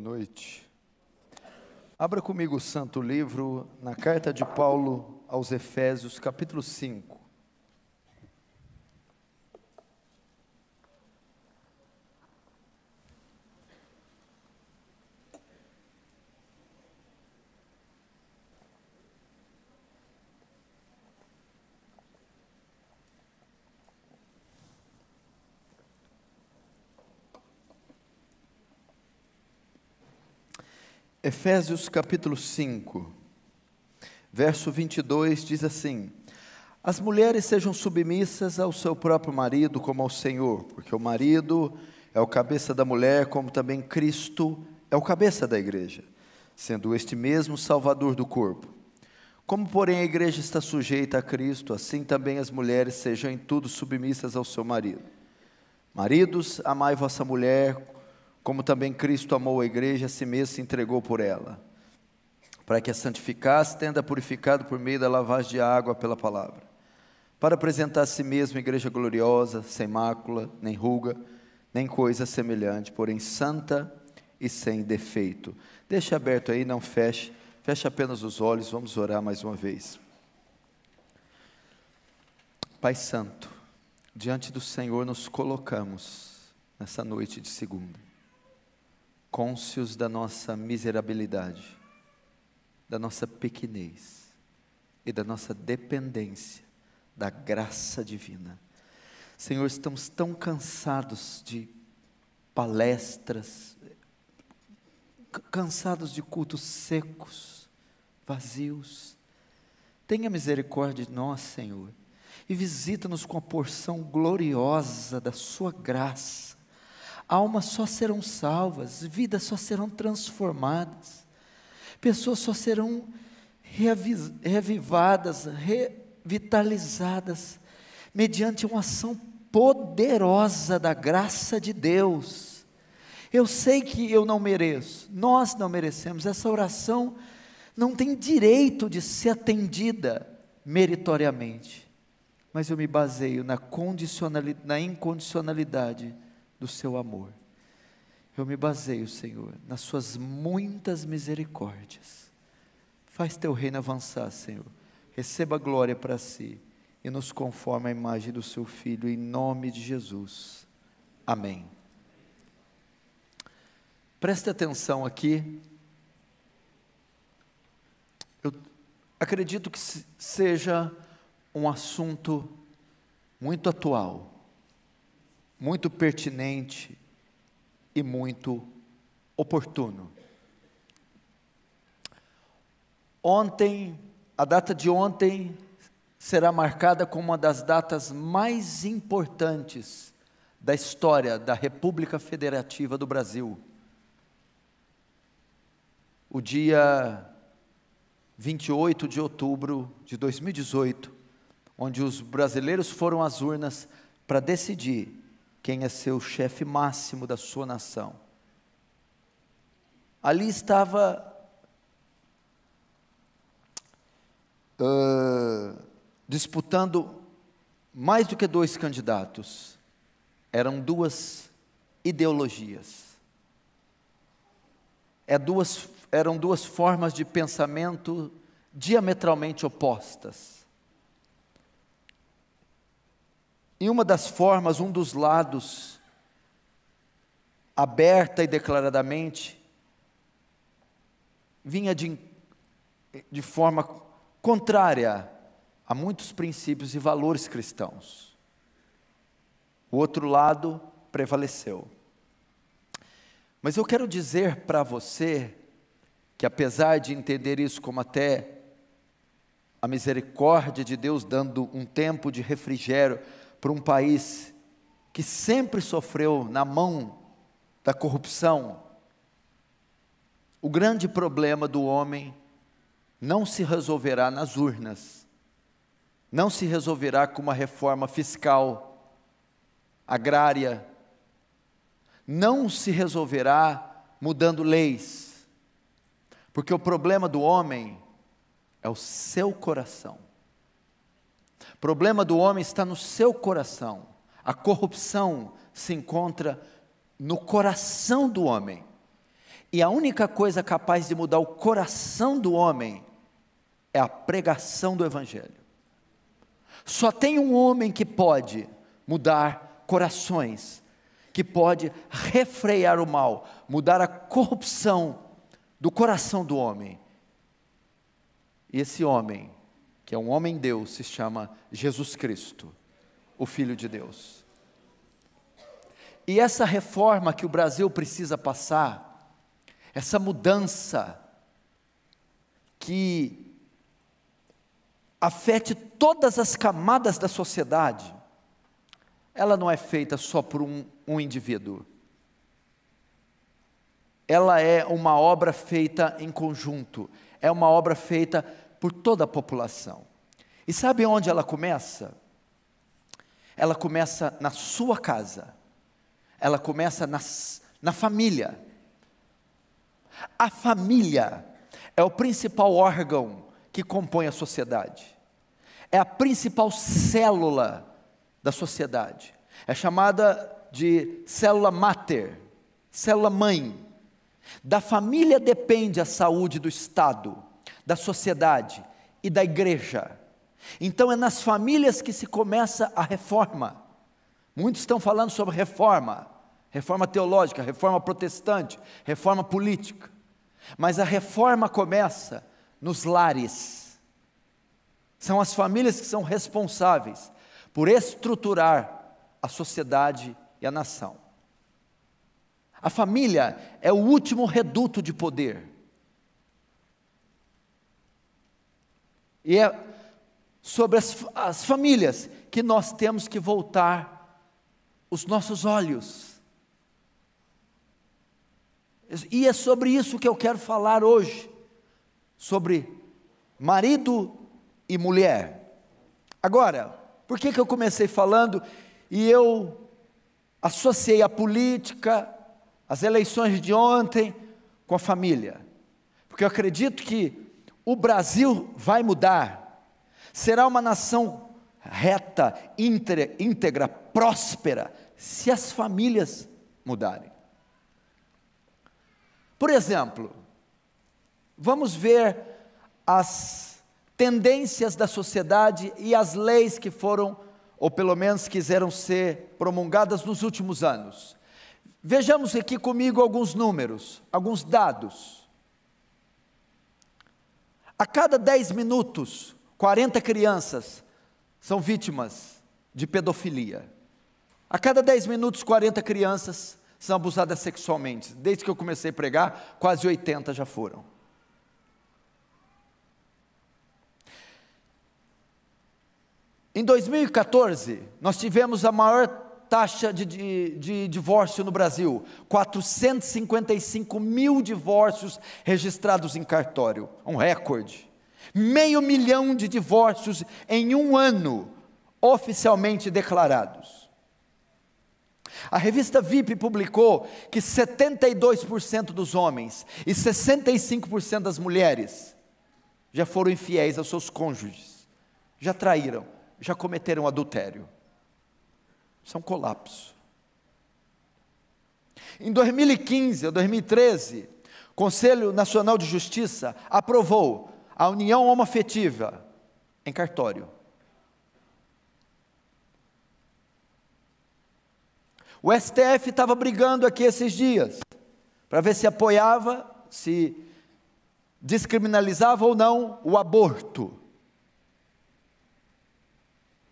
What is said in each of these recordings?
boa noite. Abra comigo o santo livro na carta de Paulo aos Efésios, capítulo 5. Efésios capítulo 5, verso 22 diz assim: As mulheres sejam submissas ao seu próprio marido como ao Senhor, porque o marido é o cabeça da mulher, como também Cristo é o cabeça da igreja, sendo este mesmo salvador do corpo. Como, porém, a igreja está sujeita a Cristo, assim também as mulheres sejam em tudo submissas ao seu marido. Maridos, amai vossa mulher como também Cristo amou a igreja, a si mesmo se entregou por ela, para que a santificasse, tenda purificado por meio da lavagem de água pela palavra, para apresentar a si mesmo igreja gloriosa, sem mácula, nem ruga, nem coisa semelhante, porém santa e sem defeito. Deixe aberto aí, não feche, feche apenas os olhos, vamos orar mais uma vez. Pai Santo, diante do Senhor nos colocamos nessa noite de segunda cônscios da nossa miserabilidade, da nossa pequenez e da nossa dependência da graça divina. Senhor, estamos tão cansados de palestras, cansados de cultos secos, vazios. Tenha misericórdia de nós, Senhor, e visita-nos com a porção gloriosa da Sua graça almas só serão salvas, vidas só serão transformadas, pessoas só serão revivadas, revitalizadas, mediante uma ação poderosa da graça de Deus. Eu sei que eu não mereço, nós não merecemos, essa oração não tem direito de ser atendida meritoriamente, mas eu me baseio na, condicionalidade, na incondicionalidade do seu amor. Eu me baseio, Senhor, nas suas muitas misericórdias. Faz teu reino avançar, Senhor. Receba glória para si e nos conforme a imagem do seu filho em nome de Jesus. Amém. Preste atenção aqui. Eu acredito que seja um assunto muito atual muito pertinente e muito oportuno. Ontem, a data de ontem será marcada como uma das datas mais importantes da história da República Federativa do Brasil. O dia 28 de outubro de 2018, onde os brasileiros foram às urnas para decidir quem é seu chefe máximo da sua nação. Ali estava uh, disputando mais do que dois candidatos, eram duas ideologias. É duas, eram duas formas de pensamento diametralmente opostas. E uma das formas, um dos lados, aberta e declaradamente, vinha de, de forma contrária a muitos princípios e valores cristãos. O outro lado prevaleceu. Mas eu quero dizer para você que, apesar de entender isso como até a misericórdia de Deus dando um tempo de refrigério para um país que sempre sofreu na mão da corrupção, o grande problema do homem não se resolverá nas urnas, não se resolverá com uma reforma fiscal, agrária, não se resolverá mudando leis, porque o problema do homem é o seu coração problema do homem está no seu coração. A corrupção se encontra no coração do homem. E a única coisa capaz de mudar o coração do homem é a pregação do Evangelho. Só tem um homem que pode mudar corações, que pode refrear o mal, mudar a corrupção do coração do homem. E esse homem que é um homem Deus, se chama Jesus Cristo, o Filho de Deus. E essa reforma que o Brasil precisa passar, essa mudança que afete todas as camadas da sociedade, ela não é feita só por um, um indivíduo. Ela é uma obra feita em conjunto, é uma obra feita por toda a população. E sabe onde ela começa? Ela começa na sua casa, ela começa na na família. A família é o principal órgão que compõe a sociedade, é a principal célula da sociedade, é chamada de célula mater, célula mãe. Da família depende a saúde do Estado da sociedade e da igreja. Então é nas famílias que se começa a reforma. Muitos estão falando sobre reforma, reforma teológica, reforma protestante, reforma política. Mas a reforma começa nos lares. São as famílias que são responsáveis por estruturar a sociedade e a nação. A família é o último reduto de poder. E é sobre as, as famílias que nós temos que voltar os nossos olhos. E é sobre isso que eu quero falar hoje, sobre marido e mulher. Agora, por que, que eu comecei falando e eu associei a política, as eleições de ontem, com a família? Porque eu acredito que o Brasil vai mudar, será uma nação reta, íntegra, íntegra próspera, se as famílias mudarem. Por exemplo, vamos ver as tendências da sociedade e as leis que foram, ou pelo menos quiseram ser promulgadas nos últimos anos. Vejamos aqui comigo alguns números, alguns dados. A cada 10 minutos, 40 crianças são vítimas de pedofilia. A cada 10 minutos, 40 crianças são abusadas sexualmente. Desde que eu comecei a pregar, quase 80 já foram. Em 2014, nós tivemos a maior taxa de, de, de, divórcio no Brasil: 455 mil divórcios registrados em cartório, um recorde. Meio milhão de divórcios em um ano, oficialmente declarados. A revista VIP publicou que 72% dos homens e 65% das mulheres já foram infiéis aos seus cônjuges, já traíram, já cometeram adultério. Isso é um colapso. Em 2015 ou 2013, o Conselho Nacional de Justiça aprovou a união homoafetiva em cartório. O STF estava brigando aqui esses dias para ver se apoiava, se descriminalizava ou não o aborto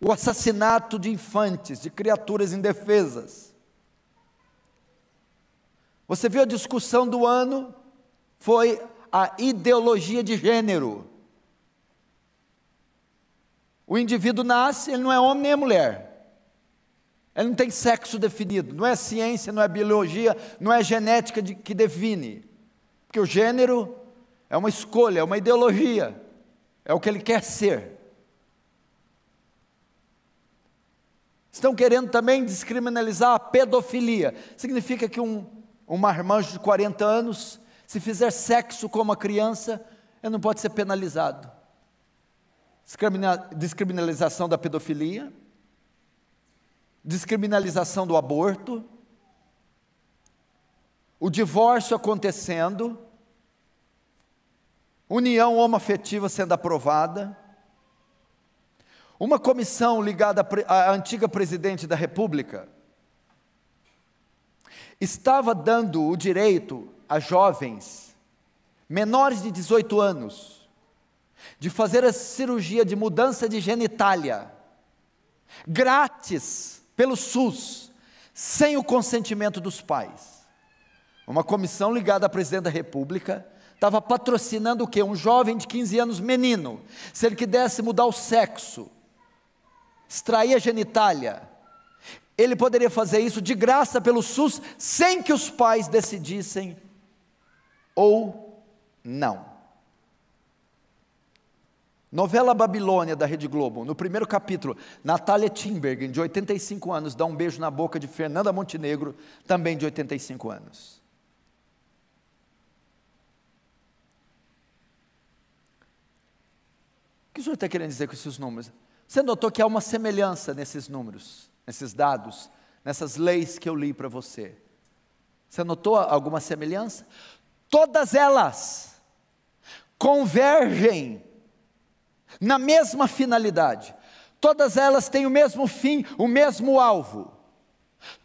o assassinato de infantes, de criaturas indefesas. Você viu a discussão do ano? Foi a ideologia de gênero. O indivíduo nasce, ele não é homem nem é mulher. Ele não tem sexo definido. Não é ciência, não é biologia, não é genética de, que define. Porque o gênero é uma escolha, é uma ideologia. É o que ele quer ser. Estão querendo também descriminalizar a pedofilia. Significa que um, um marmanjo de 40 anos, se fizer sexo com uma criança, ele não pode ser penalizado. Descriminalização da pedofilia, descriminalização do aborto, o divórcio acontecendo, união homoafetiva sendo aprovada. Uma comissão ligada à antiga presidente da República estava dando o direito a jovens menores de 18 anos de fazer a cirurgia de mudança de genitália grátis pelo SUS, sem o consentimento dos pais. Uma comissão ligada à presidente da República estava patrocinando o quê? Um jovem de 15 anos menino, se ele quisesse mudar o sexo, extrair a genitália. Ele poderia fazer isso de graça pelo SUS, sem que os pais decidissem ou não. Novela Babilônia da Rede Globo, no primeiro capítulo, Natália Timberg, de 85 anos, dá um beijo na boca de Fernanda Montenegro, também de 85 anos. O que o senhor está querendo dizer com esses números? Você notou que há uma semelhança nesses números, nesses dados, nessas leis que eu li para você. Você notou alguma semelhança? Todas elas convergem na mesma finalidade. Todas elas têm o mesmo fim, o mesmo alvo.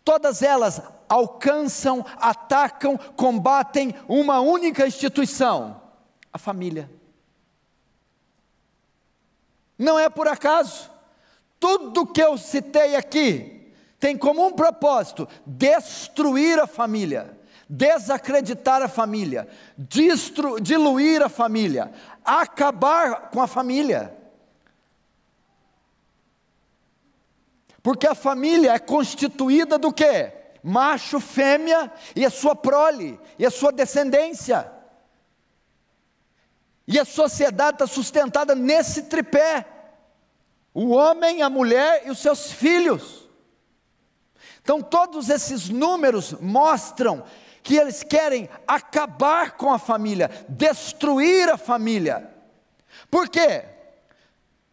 Todas elas alcançam, atacam, combatem uma única instituição: a família. Não é por acaso. Tudo que eu citei aqui tem como um propósito destruir a família, desacreditar a família, diluir a família, acabar com a família. Porque a família é constituída do quê? Macho, fêmea e a sua prole, e a sua descendência. E a sociedade está sustentada nesse tripé: o homem, a mulher e os seus filhos. Então, todos esses números mostram que eles querem acabar com a família, destruir a família. Por quê?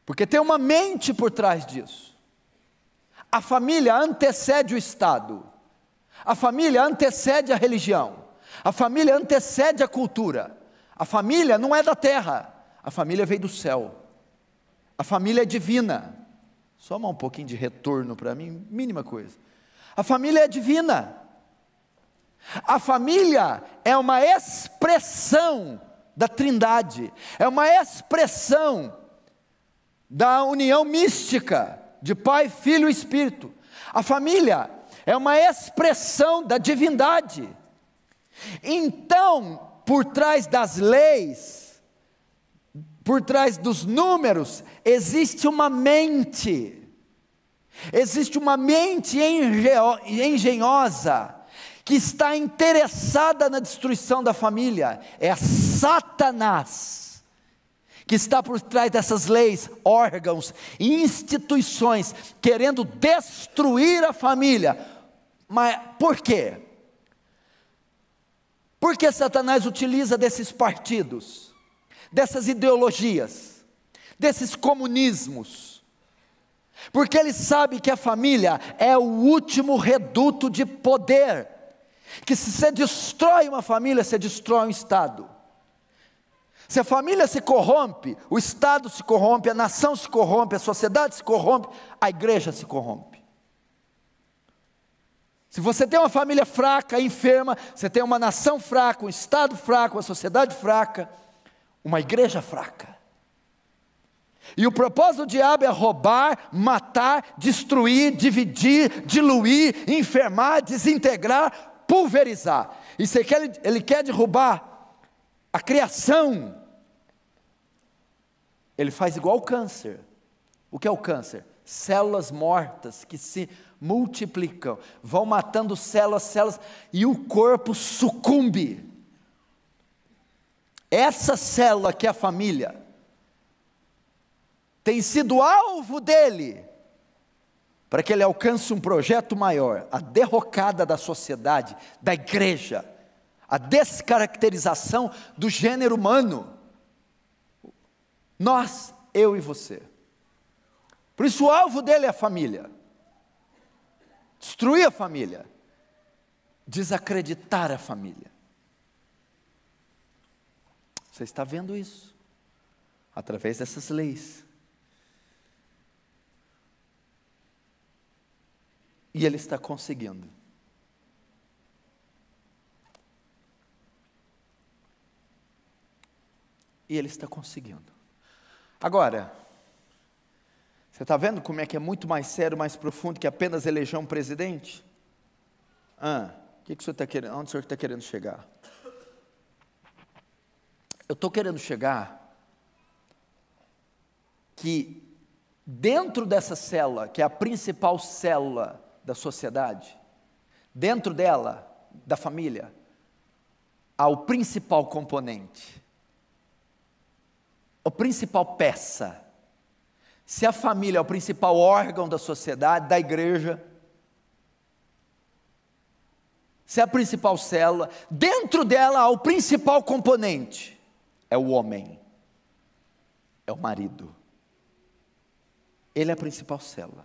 Porque tem uma mente por trás disso. A família antecede o Estado, a família antecede a religião, a família antecede a cultura. A família não é da terra, a família veio do céu. A família é divina. Só um pouquinho de retorno para mim, mínima coisa. A família é divina. A família é uma expressão da Trindade, é uma expressão da união mística de Pai, Filho e Espírito. A família é uma expressão da divindade. Então, por trás das leis, por trás dos números, existe uma mente, existe uma mente engenhosa, que está interessada na destruição da família, é Satanás, que está por trás dessas leis, órgãos, instituições, querendo destruir a família, mas por quê? Por que Satanás utiliza desses partidos, dessas ideologias, desses comunismos? Porque ele sabe que a família é o último reduto de poder. Que se você destrói uma família, você destrói um Estado. Se a família se corrompe, o Estado se corrompe, a nação se corrompe, a sociedade se corrompe, a igreja se corrompe. Se você tem uma família fraca, enferma, você tem uma nação fraca, um Estado fraco, uma sociedade fraca, uma igreja fraca. E o propósito do diabo é roubar, matar, destruir, dividir, diluir, enfermar, desintegrar, pulverizar. E se ele, ele quer derrubar a criação, ele faz igual o câncer. O que é o câncer? Células mortas que se multiplicam, vão matando células, células, e o corpo sucumbe. Essa célula que é a família tem sido alvo dele para que ele alcance um projeto maior, a derrocada da sociedade, da igreja, a descaracterização do gênero humano. Nós, eu e você. Por isso o alvo dele é a família destruir a família, desacreditar a família. Você está vendo isso através dessas leis. E ele está conseguindo. E ele está conseguindo. Agora, você está vendo como é que é muito mais sério, mais profundo que apenas eleger um presidente? Ah, que que o senhor tá querendo, onde o senhor está querendo chegar? Eu estou querendo chegar que dentro dessa célula, que é a principal célula da sociedade, dentro dela, da família, há o principal componente, a principal peça se a família é o principal órgão da sociedade, da igreja, se é a principal célula, dentro dela há o principal componente: é o homem, é o marido. Ele é a principal célula.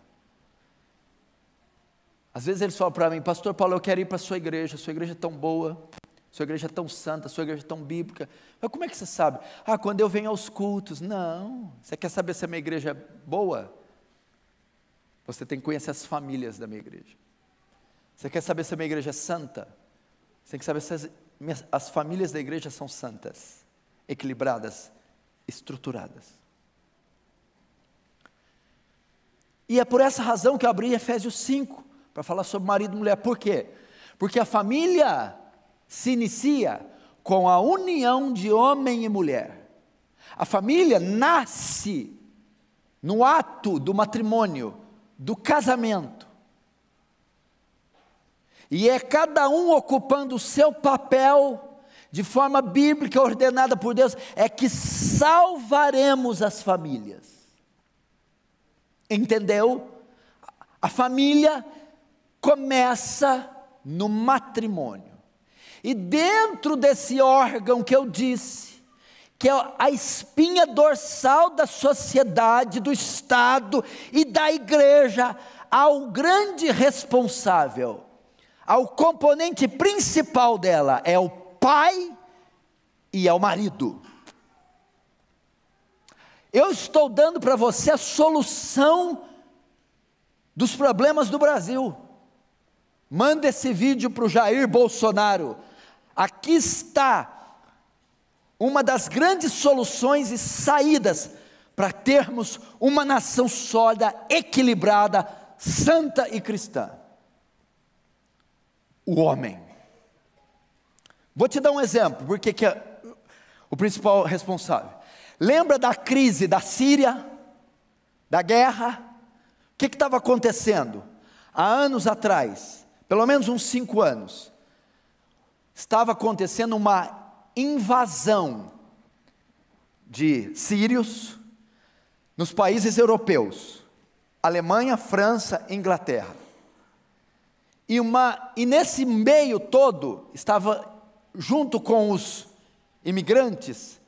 Às vezes ele fala para mim, Pastor Paulo, eu quero ir para a sua igreja, sua igreja é tão boa sua igreja é tão santa, sua igreja é tão bíblica. Mas como é que você sabe? Ah, quando eu venho aos cultos. Não. Você quer saber se a minha igreja é boa? Você tem que conhecer as famílias da minha igreja. Você quer saber se a minha igreja é santa? Você tem que saber se as, minhas, as famílias da igreja são santas, equilibradas, estruturadas. E é por essa razão que eu abri Efésios 5 para falar sobre marido e mulher. Por quê? Porque a família se inicia com a união de homem e mulher. A família nasce no ato do matrimônio, do casamento. E é cada um ocupando o seu papel de forma bíblica ordenada por Deus, é que salvaremos as famílias. Entendeu? A família começa no matrimônio. E dentro desse órgão que eu disse, que é a espinha dorsal da sociedade, do Estado e da igreja, ao grande responsável, ao componente principal dela, é o pai e é o marido. Eu estou dando para você a solução dos problemas do Brasil. Manda esse vídeo para o Jair Bolsonaro. Aqui está uma das grandes soluções e saídas para termos uma nação sólida, equilibrada, santa e cristã. O homem. Vou te dar um exemplo, porque que é o principal responsável. Lembra da crise da Síria, da guerra? O que estava acontecendo? Há anos atrás, pelo menos uns cinco anos, estava acontecendo uma invasão de sírios nos países europeus, Alemanha, França, Inglaterra. E, uma, e nesse meio todo estava, junto com os imigrantes,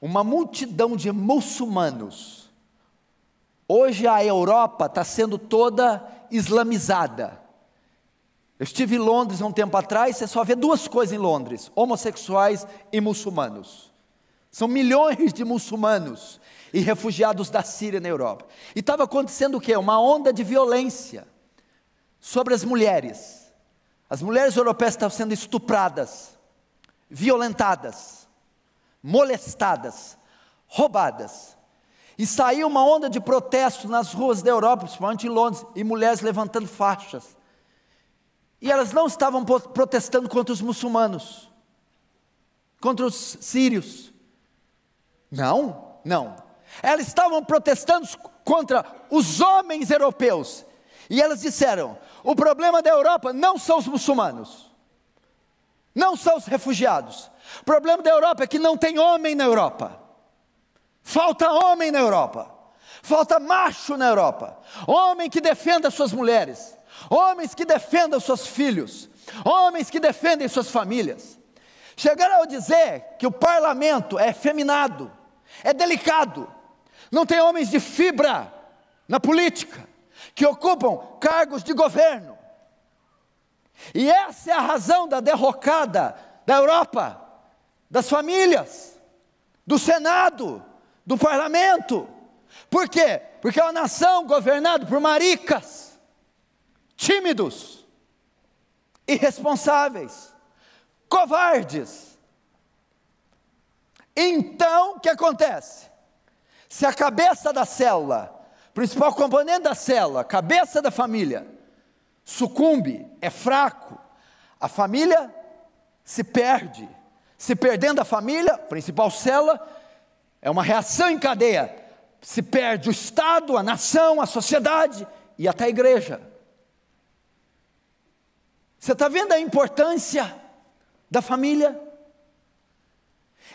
uma multidão de muçulmanos. Hoje a Europa está sendo toda islamizada. Eu estive em Londres há um tempo atrás, você só vê duas coisas em Londres: homossexuais e muçulmanos. São milhões de muçulmanos e refugiados da Síria na Europa. E estava acontecendo o quê? Uma onda de violência sobre as mulheres. As mulheres europeias estavam sendo estupradas, violentadas, molestadas, roubadas. E saiu uma onda de protesto nas ruas da Europa, principalmente em Londres, e mulheres levantando faixas e elas não estavam protestando contra os muçulmanos, contra os sírios. Não, não. Elas estavam protestando contra os homens europeus. E elas disseram: o problema da Europa não são os muçulmanos, não são os refugiados. O problema da Europa é que não tem homem na Europa. Falta homem na Europa. Falta macho na Europa. Homem que defenda suas mulheres homens que defendam seus filhos, homens que defendem suas famílias. Chegaram a dizer que o parlamento é feminado, é delicado, não tem homens de fibra na política, que ocupam cargos de governo. E essa é a razão da derrocada da Europa, das famílias, do Senado, do parlamento. Por quê? Porque é uma nação governada por maricas tímidos, irresponsáveis, covardes. Então, o que acontece? Se a cabeça da célula, principal componente da célula, cabeça da família, sucumbe, é fraco, a família se perde. Se perdendo a família, principal célula, é uma reação em cadeia. Se perde o Estado, a nação, a sociedade e até a igreja. Você está vendo a importância da família?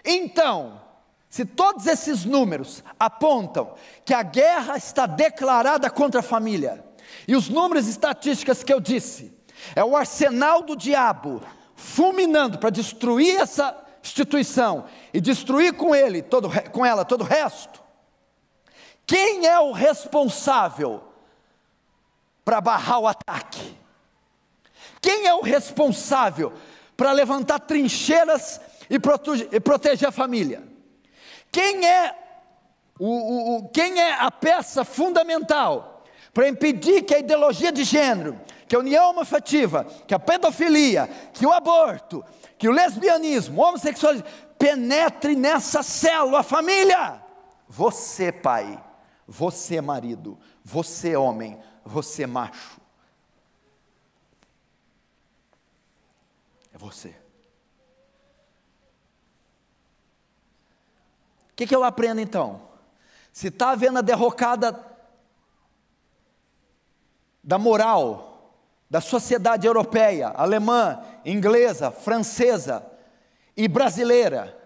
Então, se todos esses números apontam que a guerra está declarada contra a família, e os números estatísticas que eu disse, é o arsenal do diabo fulminando para destruir essa instituição e destruir com ele todo com ela todo o resto. Quem é o responsável para barrar o ataque? Quem é o responsável para levantar trincheiras e, protege, e, proteger a família? Quem é, o, o, quem é a peça fundamental para impedir que a ideologia de gênero, que a união homoafetiva, que a pedofilia, que o aborto, que o lesbianismo, o homossexualismo, penetre nessa célula, família? Você, pai, você, marido, você, homem, você, macho você. O que, que eu aprendo então? Se está havendo a derrocada da moral da sociedade europeia, alemã, inglesa, francesa e brasileira,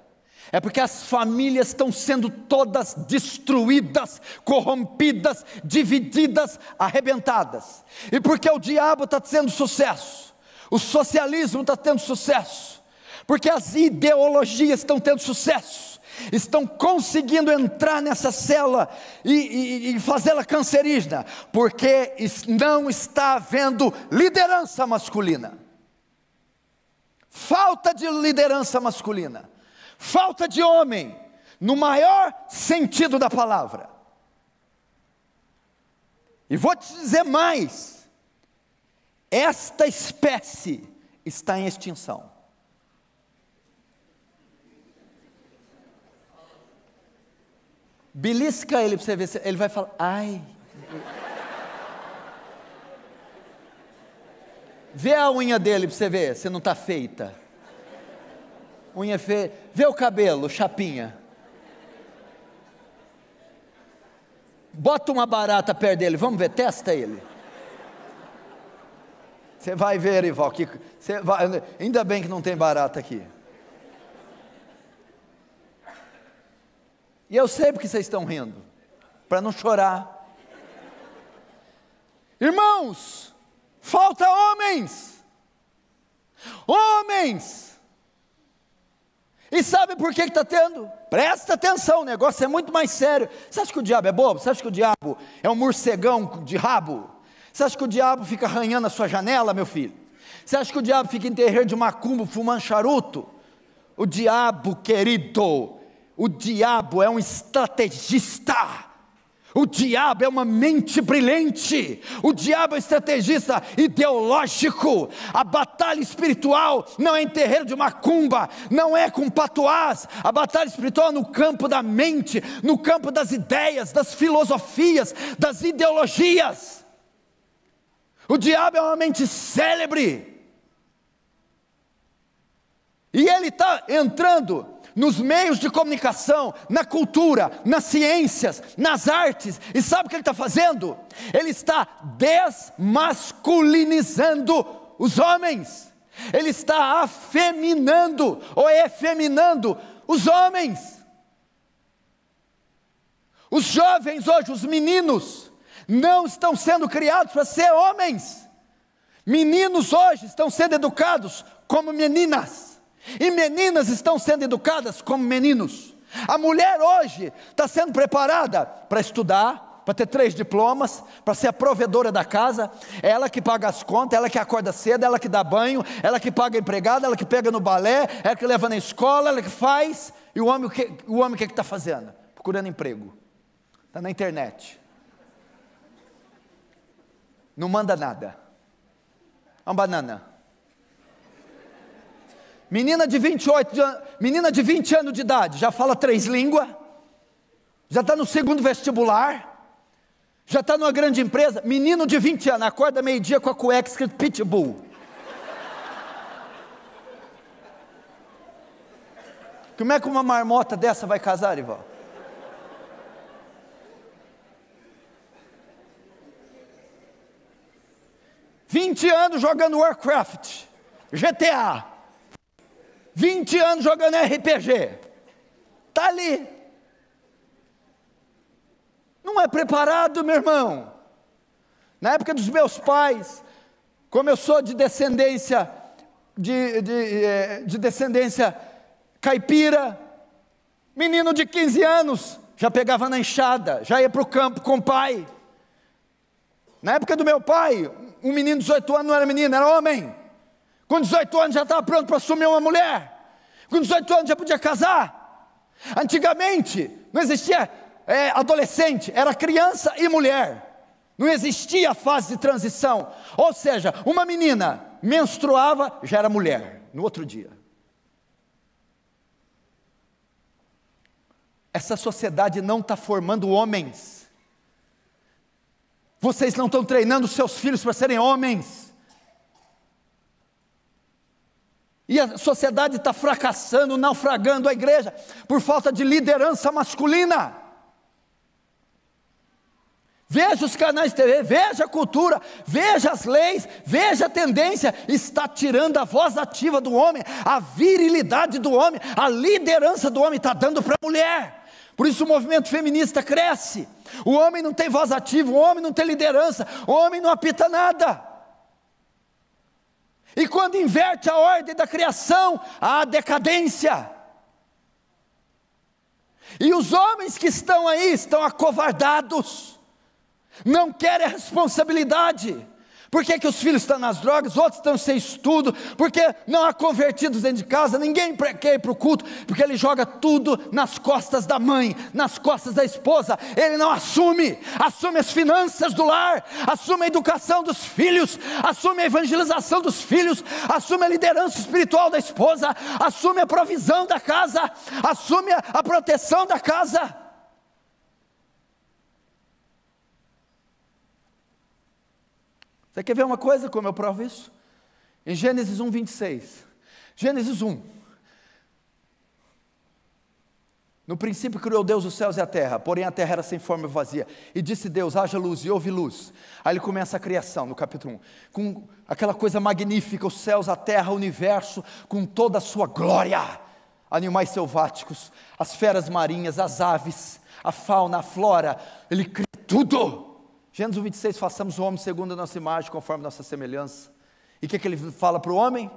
é porque as famílias estão sendo todas destruídas, corrompidas, divididas, arrebentadas. E porque o diabo está tendo sucesso. O socialismo está tendo sucesso, porque as ideologias estão tendo sucesso, estão conseguindo entrar nessa cela e, e, e fazê-la cancerígena, porque não está havendo liderança masculina. Falta de liderança masculina, falta de homem, no maior sentido da palavra. E vou te dizer mais: esta espécie está em extinção. Belisca ele para você ver, ele vai falar, ai. Vê a unha dele para você ver se não está feita. Unha feia. Vê o cabelo, chapinha. Bota uma barata perto dele, vamos ver, testa ele. Você vai ver, Erival, que vai, ainda bem que não tem barata aqui. E eu sei porque vocês estão rindo, para não chorar. Irmãos, falta homens. Homens. E sabe por que está tendo? Presta atenção, o negócio é muito mais sério. Você acha que o diabo é bobo? Você acha que o diabo é um morcegão de rabo? Você acha que o diabo fica arranhando a sua janela, meu filho? Você acha que o diabo fica em terreiro de macumbo fumando charuto? O diabo, querido, o diabo é um estrategista. O diabo é uma mente brilhante, o diabo é um estrategista ideológico. A batalha espiritual não é em terreiro de macumba, não é com patuás. A batalha espiritual é no campo da mente, no campo das ideias, das filosofias, das ideologias. O diabo é uma mente célebre. E ele está entrando nos meios de comunicação, na cultura, nas ciências, nas artes. E sabe o que ele está fazendo? Ele está desmasculinizando os homens. Ele está afeminando ou efeminando os homens. Os jovens hoje, os meninos, não estão sendo criados para ser homens. Meninos hoje estão sendo educados como meninas, e meninas estão sendo educadas como meninos. A mulher hoje está sendo preparada para estudar, para ter três diplomas, para ser a provedora da casa, ela que paga as contas, ela que acorda cedo, ela que dá banho, ela que paga a empregada, ela que pega no balé, ela que leva na escola, ela que faz. E o homem o que o homem, que é está fazendo? Procurando emprego, está na internet, não manda nada. É uma banana. Menina de 28 menina de 20 anos de idade, já fala três línguas, já está no segundo vestibular, já está numa grande empresa. Menino de 20 anos, acorda meio-dia com a cueca escrito Pitbull. Como é que uma marmota dessa vai casar, Ivaldo? 20 anos jogando Warcraft, GTA, 20 anos jogando RPG, está ali. Não é preparado, meu irmão. Na época dos meus pais, como eu sou de descendência, de, de, eh, de descendência caipira, menino de 15 anos, já pegava na enxada, já ia para o campo com o pai. Na época do meu pai, um menino de 18 anos não era menino, era homem. Com 18 anos já estava pronto para assumir uma mulher. Com 18 anos já podia casar. Antigamente não existia é, adolescente, era criança e mulher. Não existia fase de transição. Ou seja, uma menina menstruava, já era mulher no outro dia. Essa sociedade não está formando homens vocês não estão treinando seus filhos para serem homens. E a sociedade está fracassando, naufragando a igreja, por falta de liderança masculina. Veja os canais de TV, veja a cultura, veja as leis, veja a tendência, está tirando a voz ativa do homem, a virilidade do homem, a liderança do homem, está dando para a mulher. Por isso o movimento feminista cresce. O homem não tem voz ativa, o homem não tem liderança, o homem não apita nada. E quando inverte a ordem da criação, há decadência. E os homens que estão aí estão acovardados, não querem a responsabilidade. Por que, que os filhos estão nas drogas, outros estão sem estudo? Porque não há convertidos dentro de casa, ninguém quer ir para o culto, porque ele joga tudo nas costas da mãe, nas costas da esposa. Ele não assume, assume as finanças do lar, assume a educação dos filhos, assume a evangelização dos filhos, assume a liderança espiritual da esposa, assume a provisão da casa, assume a proteção da casa. Você quer ver uma coisa como eu provo isso? Em Gênesis 1, 26. Gênesis 1. No princípio criou Deus os céus e a terra, porém a terra era sem forma e vazia. E disse Deus: haja luz e houve luz. Aí ele começa a criação, no capítulo 1, com aquela coisa magnífica: os céus, a terra, o universo, com toda a sua glória. Animais selváticos, as feras marinhas, as aves, a fauna, a flora, ele cria tudo. Gênesis 26, façamos o homem segundo a nossa imagem, conforme a nossa semelhança. E o que, é que ele fala para o homem?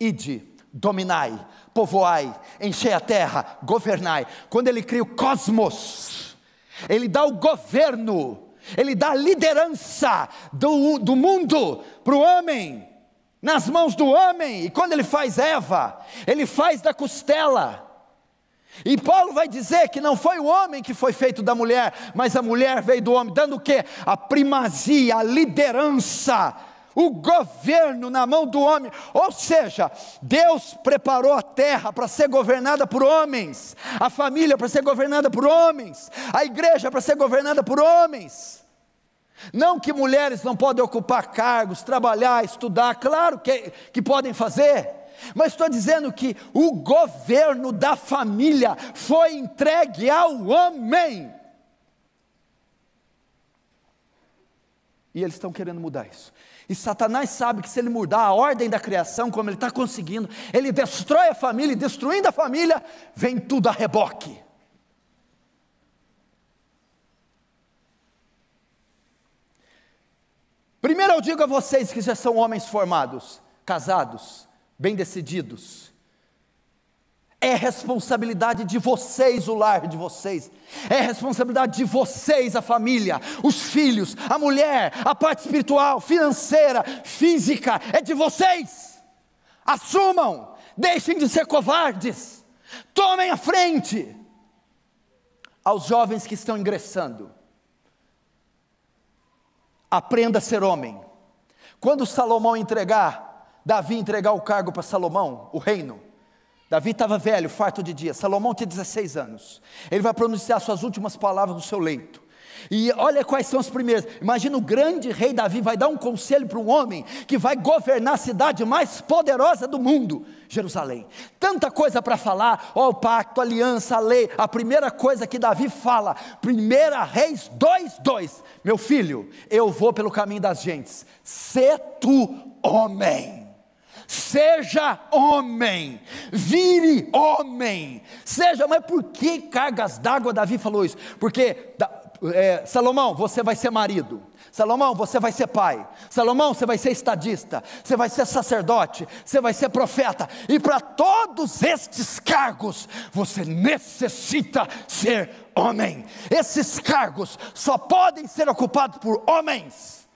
Ide, dominai, povoai, enchei a terra, governai. Quando ele cria o cosmos, ele dá o governo, ele dá a liderança do, do mundo para o homem, nas mãos do homem. E quando ele faz Eva, ele faz da costela. E Paulo vai dizer que não foi o homem que foi feito da mulher, mas a mulher veio do homem, dando o quê? A primazia, a liderança, o governo na mão do homem. Ou seja, Deus preparou a terra para ser governada por homens, a família para ser governada por homens, a igreja para ser governada por homens. Não que mulheres não podem ocupar cargos, trabalhar, estudar, claro que, que podem fazer mas estou dizendo que o governo da família foi entregue ao homem. E eles estão querendo mudar isso. E Satanás sabe que se ele mudar a ordem da criação, como ele está conseguindo, ele destrói a família, e destruindo a família, vem tudo a reboque. Primeiro eu digo a vocês que já são homens formados, casados, bem decididos. É responsabilidade de vocês o lar de vocês, é responsabilidade de vocês a família, os filhos, a mulher, a parte espiritual, financeira, física, é de vocês. Assumam, deixem de ser covardes, tomem a frente. Aos jovens que estão ingressando, aprenda a ser homem. Quando Salomão entregar Davi entregar o cargo para Salomão, o reino. Davi estava velho, farto de dias. Salomão tinha 16 anos. Ele vai pronunciar suas últimas palavras no seu leito. E olha quais são as primeiras. Imagina o grande rei Davi vai dar um conselho para um homem que vai governar a cidade mais poderosa do mundo, Jerusalém. Tanta coisa para falar, ó, o pacto, a aliança, a lei. A primeira coisa que Davi fala, primeira Reis 2:2. Meu filho, eu vou pelo caminho das gentes. Sê tu homem seja homem, vire homem, seja, mas por que cargas d'água Davi falou isso? Porque é, Salomão, você vai ser marido, Salomão, você vai ser pai. Salomão, você vai ser estadista. Você vai ser sacerdote. Você vai ser profeta. E para todos estes cargos, você necessita ser homem. Esses cargos só podem ser ocupados por homens.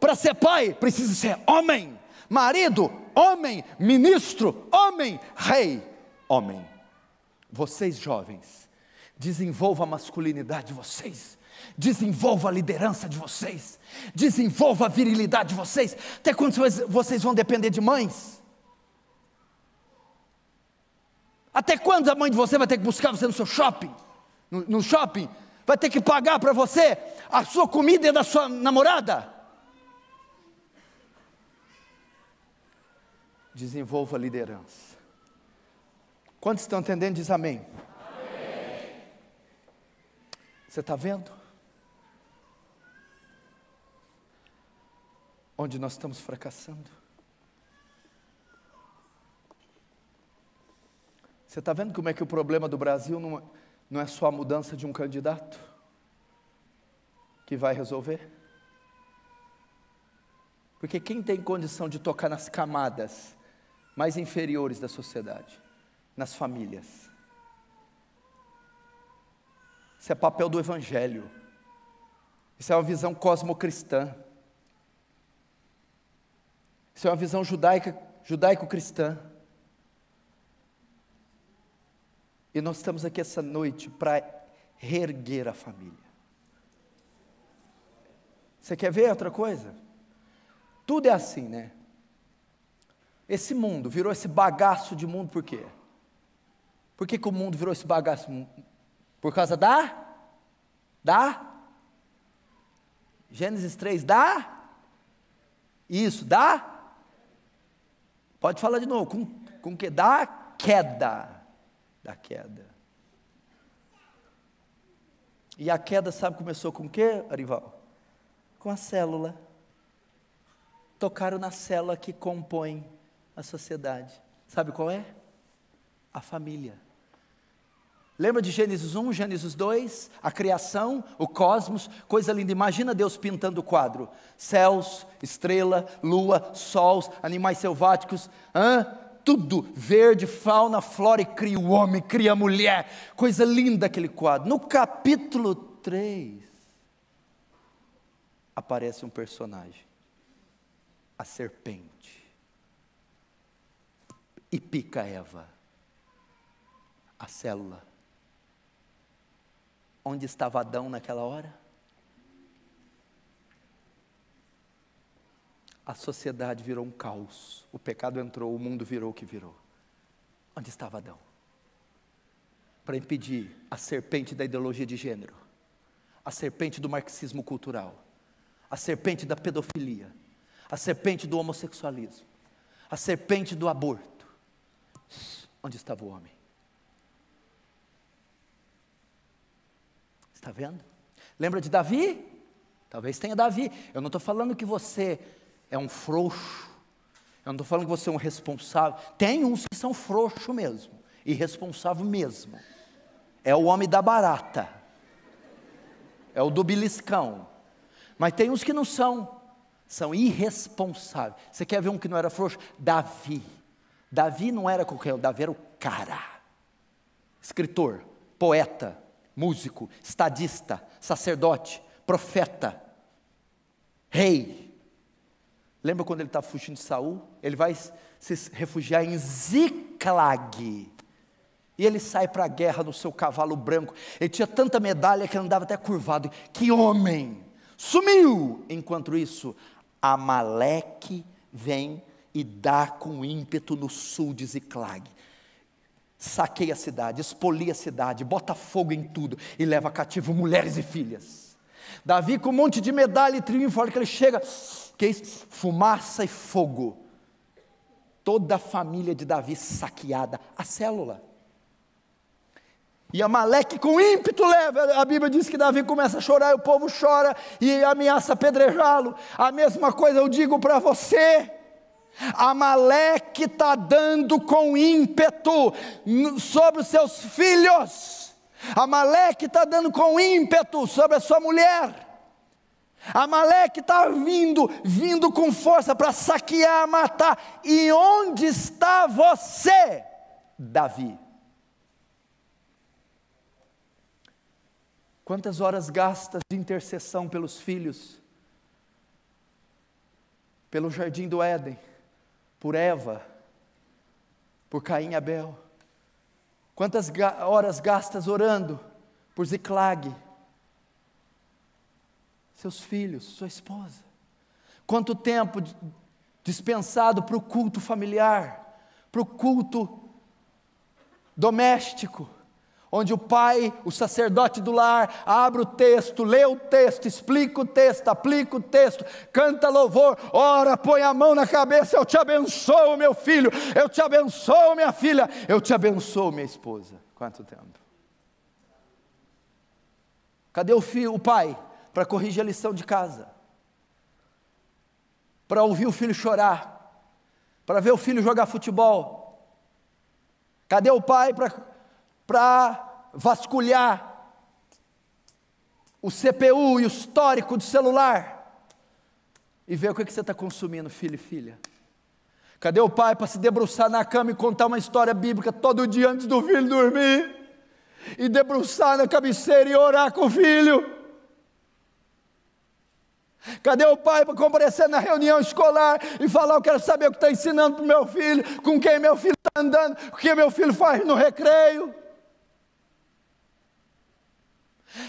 Para ser pai, precisa ser homem marido, homem, ministro, homem, rei, homem. Vocês jovens, desenvolva a masculinidade de vocês desenvolva a liderança de vocês, desenvolva a virilidade de vocês. Até quando vocês vão depender de mães? Até quando a mãe de você vai ter que buscar você no seu shopping? No, no shopping? Vai ter que pagar para você a sua comida e da sua namorada? desenvolva a liderança. Quantos estão entendendo? Diz amém. amém. Você está vendo? Onde nós estamos fracassando. Você está vendo como é que o problema do Brasil não, não é só a mudança de um candidato que vai resolver? Porque quem tem condição de tocar nas camadas mais inferiores da sociedade, nas famílias. Isso é papel do Evangelho. Isso é uma visão cosmocristã. Isso é uma visão judaica, judaico-cristã. E nós estamos aqui essa noite para reerguer a família. Você quer ver outra coisa? Tudo é assim, né? esse mundo, virou esse bagaço de mundo por quê? Por que, que o mundo virou esse bagaço? Por causa da? Da? Gênesis 3, da? Isso, da? Pode falar de novo, com, com que? Da queda. Da queda. E a queda, sabe, começou com o quê, Arival? Com a célula. Tocaram na célula que compõe a sociedade. Sabe qual é? A família. Lembra de Gênesis 1, Gênesis 2, a criação, o cosmos, coisa linda. Imagina Deus pintando o quadro: céus, estrela, lua, sols, animais selváticos, hã? tudo verde, fauna, flora e cria o homem, cria a mulher. Coisa linda aquele quadro. No capítulo 3 aparece um personagem, a serpente e pica Eva. A célula. Onde estava Adão naquela hora? A sociedade virou um caos. O pecado entrou, o mundo virou o que virou. Onde estava Adão? Para impedir a serpente da ideologia de gênero, a serpente do marxismo cultural, a serpente da pedofilia, a serpente do homossexualismo, a serpente do aborto Onde estava o homem? Está vendo? Lembra de Davi? Talvez tenha Davi. Eu não estou falando que você é um frouxo. Eu não estou falando que você é um responsável. Tem uns que são frouxos mesmo. Irresponsável mesmo. É o homem da barata. É o do beliscão. Mas tem uns que não são. São irresponsáveis. Você quer ver um que não era frouxo? Davi. Davi não era qualquer um, Davi era o cara. Escritor, poeta, músico, estadista, sacerdote, profeta, rei. Lembra quando ele está fugindo de Saul? Ele vai se refugiar em Ziklag E ele sai para a guerra no seu cavalo branco. Ele tinha tanta medalha que andava até curvado. Que homem! Sumiu! Enquanto isso, Amaleque vem e dá com ímpeto no sul de Ziclag. Saqueia a cidade, expolia a cidade, bota fogo em tudo e leva cativo mulheres e filhas. Davi com um monte de medalha e triunfo, olha que ele chega, que é isso? fumaça e fogo. Toda a família de Davi saqueada, a célula. E Amaleque com ímpeto leva, a Bíblia diz que Davi começa a chorar, e o povo chora e ameaça apedrejá-lo. A mesma coisa eu digo para você. Amaleque está dando com ímpeto sobre os seus filhos. Amaleque está dando com ímpeto sobre a sua mulher. Amaleque está vindo, vindo com força para saquear, matar. E onde está você, Davi? Quantas horas gastas de intercessão pelos filhos, pelo jardim do Éden? por Eva, por Caim e Abel? Quantas horas gastas orando por Ziclag, seus filhos, sua esposa? Quanto tempo dispensado para o culto familiar, para o culto doméstico? onde o pai, o sacerdote do lar, abre o texto, lê o texto, explica o texto, aplica o texto, canta louvor, ora, põe a mão na cabeça, eu te abençoo, meu filho, eu te abençoo, minha filha, eu te abençoo, minha esposa. Quanto tempo? Cadê o filho, o pai, para corrigir a lição de casa? Para ouvir o filho chorar? Para ver o filho jogar futebol? Cadê o pai para para vasculhar o CPU e o histórico do celular e ver o que, é que você está consumindo, filho e filha. Cadê o pai para se debruçar na cama e contar uma história bíblica todo dia antes do filho dormir? E debruçar na cabeceira e orar com o filho? Cadê o pai para comparecer na reunião escolar e falar: Eu quero saber o que está ensinando para o meu filho, com quem meu filho está andando, o que meu filho faz no recreio?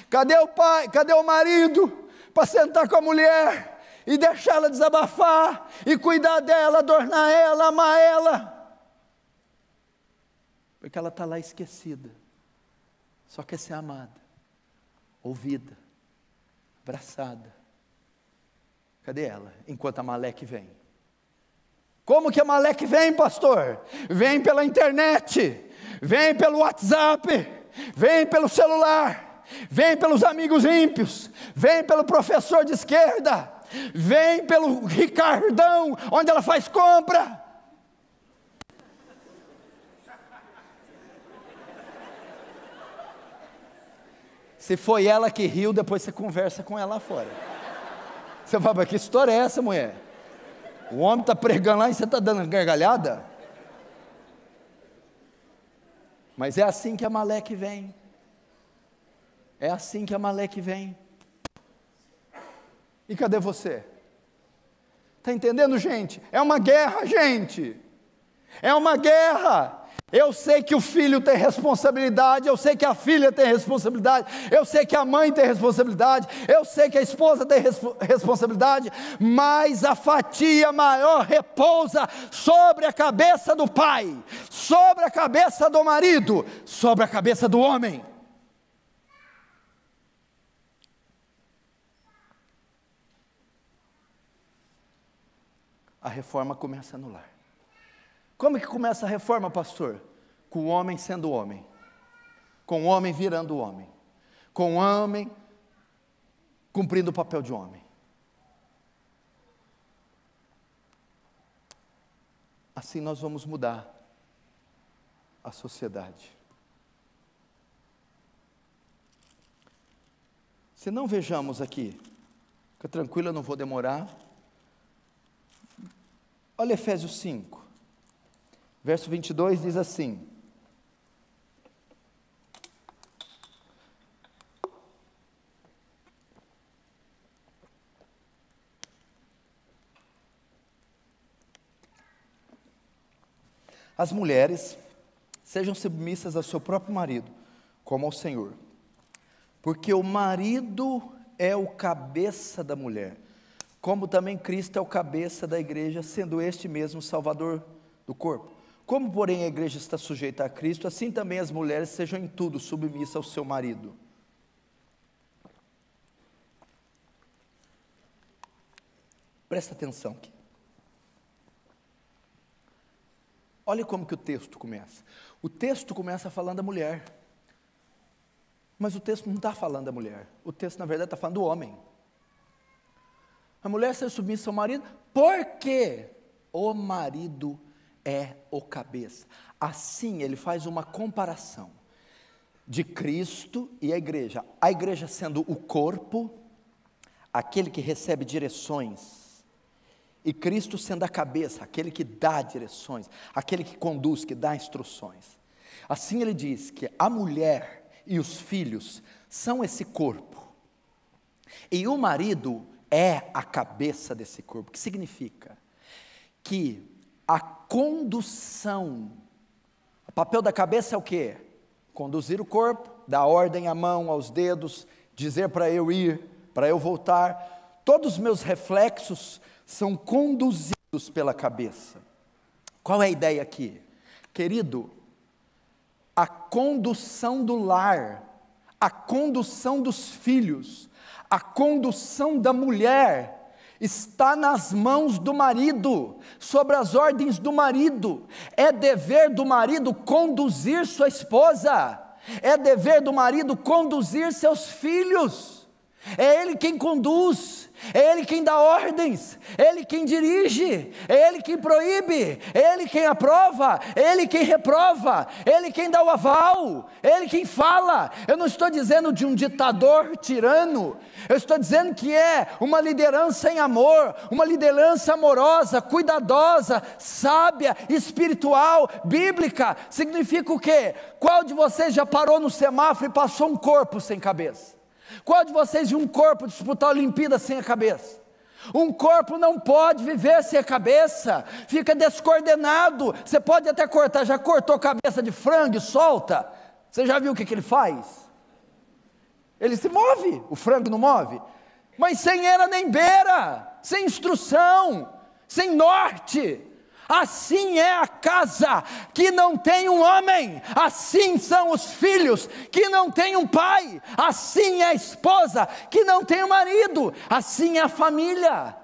Cadê o pai? Cadê o marido? Para sentar com a mulher e deixá-la desabafar e cuidar dela, adornar ela, amar ela. Porque ela está lá esquecida. Só quer ser amada, ouvida, abraçada. Cadê ela? Enquanto a Maleque vem. Como que a Maleque vem, pastor? Vem pela internet, vem pelo WhatsApp, vem pelo celular vem pelos amigos ímpios, vem pelo professor de esquerda, vem pelo Ricardão, onde ela faz compra. Se foi ela que riu, depois você conversa com ela lá fora. Você fala, que história é essa, mulher? O homem está pregando lá e você está dando gargalhada? Mas é assim que a Maleque vem. É assim que Amaleque vem. E cadê você? Está entendendo, gente? É uma guerra, gente. É uma guerra. Eu sei que o filho tem responsabilidade, eu sei que a filha tem responsabilidade, eu sei que a mãe tem responsabilidade, eu sei que a esposa tem responsabilidade, mas a fatia maior repousa sobre a cabeça do pai, sobre a cabeça do marido, sobre a cabeça do homem. A reforma começa no lar. Como que começa a reforma, pastor? Com o homem sendo homem, com o homem virando homem, com o homem cumprindo o papel de homem. Assim nós vamos mudar a sociedade. Se não vejamos aqui, fica tranquilo, eu não vou demorar. Olha Efésios 5, verso 22 diz assim: As mulheres sejam submissas ao seu próprio marido, como ao Senhor, porque o marido é o cabeça da mulher como também Cristo é o cabeça da igreja, sendo este mesmo salvador do corpo. Como, porém, a igreja está sujeita a Cristo, assim também as mulheres sejam em tudo submissas ao seu marido. Presta atenção aqui. Olha como que o texto começa. O texto começa falando da mulher. Mas o texto não está falando da mulher. O texto, na verdade, está falando do homem. A mulher ser submissa ao marido, porque o marido é o cabeça. Assim ele faz uma comparação de Cristo e a igreja. A igreja sendo o corpo, aquele que recebe direções, e Cristo sendo a cabeça, aquele que dá direções, aquele que conduz, que dá instruções. Assim ele diz que a mulher e os filhos são esse corpo, e o marido é a cabeça desse corpo. O que significa? Que a condução, o papel da cabeça é o quê? Conduzir o corpo, dar ordem à mão, aos dedos, dizer para eu ir, para eu voltar. Todos os meus reflexos são conduzidos pela cabeça. Qual é a ideia aqui? Querido, a condução do lar, a condução dos filhos, a condução da mulher está nas mãos do marido, sobre as ordens do marido. É dever do marido conduzir sua esposa, é dever do marido conduzir seus filhos é Ele quem conduz, é Ele quem dá ordens, é Ele quem dirige, é Ele quem proíbe, é Ele quem aprova, é Ele quem reprova, é Ele quem dá o aval, é Ele quem fala. Eu não estou dizendo de um ditador tirano, eu estou dizendo que é uma liderança em amor, uma liderança amorosa, cuidadosa, sábia, espiritual, bíblica. Significa o quê? Qual de vocês já parou no semáforo e passou um corpo sem cabeça? Qual de vocês viu um corpo disputar a Olimpíada sem a cabeça? Um corpo não pode viver sem a cabeça, fica descoordenado. Você pode até cortar, já cortou a cabeça de frango e solta. Você já viu o que, que ele faz? Ele se move, o frango não move, mas sem era nem beira, sem instrução, sem norte. Assim é a casa que não tem um homem, assim são os filhos que não tem um pai, assim é a esposa que não tem um marido, assim é a família,